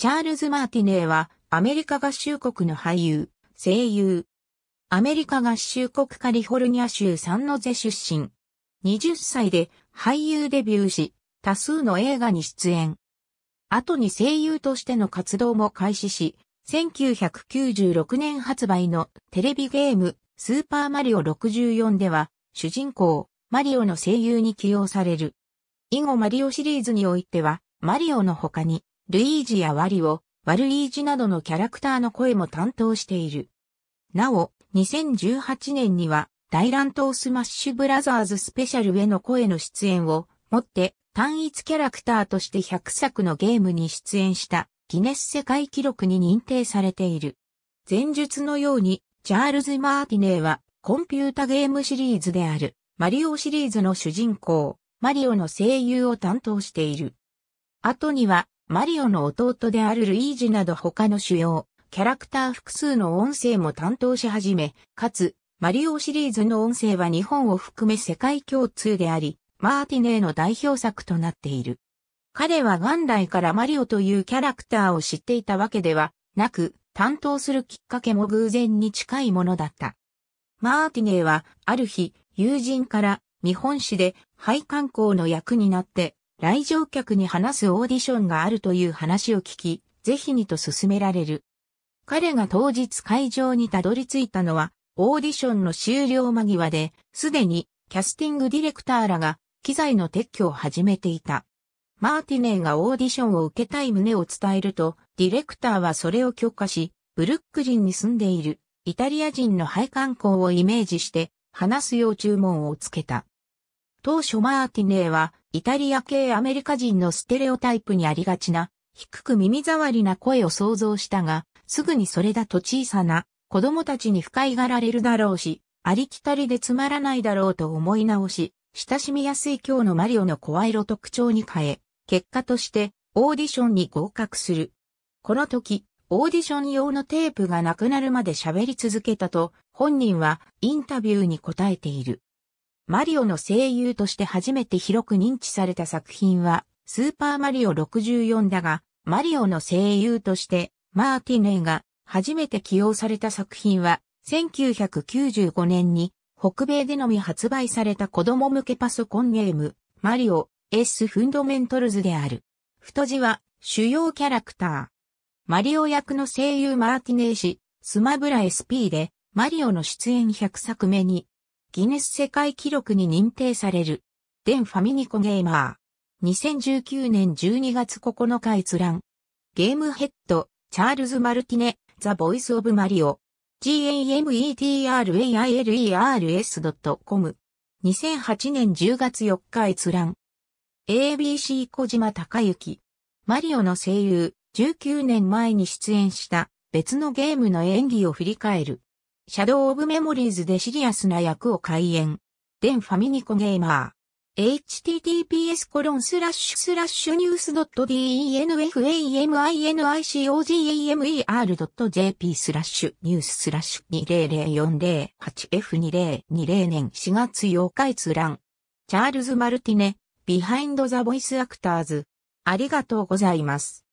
チャールズ・マーティネーは、アメリカ合衆国の俳優、声優。アメリカ合衆国カリフォルニア州サンノゼ出身。20歳で俳優デビューし、多数の映画に出演。後に声優としての活動も開始し、1996年発売のテレビゲーム、スーパーマリオ64では、主人公、マリオの声優に起用される。以後マリオシリーズにおいては、マリオの他に、ルイージやワリオ、ワルイージなどのキャラクターの声も担当している。なお、2018年には、大乱闘スマッシュブラザーズスペシャルへの声の出演をもって単一キャラクターとして100作のゲームに出演したギネス世界記録に認定されている。前述のように、チャールズ・マーティネーはコンピュータゲームシリーズであるマリオシリーズの主人公、マリオの声優を担当している。後にはマリオの弟であるルイージなど他の主要、キャラクター複数の音声も担当し始め、かつ、マリオシリーズの音声は日本を含め世界共通であり、マーティネーの代表作となっている。彼は元来からマリオというキャラクターを知っていたわけではなく、担当するきっかけも偶然に近いものだった。マーティネーは、ある日、友人から、日本史で、廃刊行の役になって、来場客に話すオーディションがあるという話を聞き、ぜひにと勧められる。彼が当日会場にたどり着いたのは、オーディションの終了間際で、すでにキャスティングディレクターらが機材の撤去を始めていた。マーティネーがオーディションを受けたい旨を伝えると、ディレクターはそれを許可し、ブルックリンに住んでいるイタリア人の配管工をイメージして話すよう注文をつけた。当初マーティネーは、イタリア系アメリカ人のステレオタイプにありがちな、低く耳障りな声を想像したが、すぐにそれだと小さな子供たちに不快がられるだろうし、ありきたりでつまらないだろうと思い直し、親しみやすい今日のマリオの声色特徴に変え、結果としてオーディションに合格する。この時、オーディション用のテープがなくなるまで喋り続けたと、本人はインタビューに答えている。マリオの声優として初めて広く認知された作品は、スーパーマリオ64だが、マリオの声優として、マーティネが初めて起用された作品は、1995年に北米でのみ発売された子供向けパソコンゲーム、マリオ、エス・フンドメントルズである。太字は主要キャラクター。マリオ役の声優マーティネー氏、スマブラ SP で、マリオの出演100作目にギネス世界記録に認定される、デンファミニコゲーマー。2019年12月9日閲覧。ゲームヘッド、チャールズ・マルティネ、ザ・ボイス・オブ・マリオ。gametrailerers.com。2008年10月4日閲覧。ABC 小島隆之。マリオの声優、19年前に出演した別のゲームの演技を振り返る。シャドウ・オブ・メモリーズでシリアスな役を開演。デンファミニコゲーマー。https コロンスラッシュスラッシュニュース d e n f a m i n i c o g a m e r j p スラッシュニューススラッシュ 200408F2020 年4月8日閲覧。チャールズ・マルティネ、ビハインド・ザ・ボイス・アクターズ。ありがとうございます。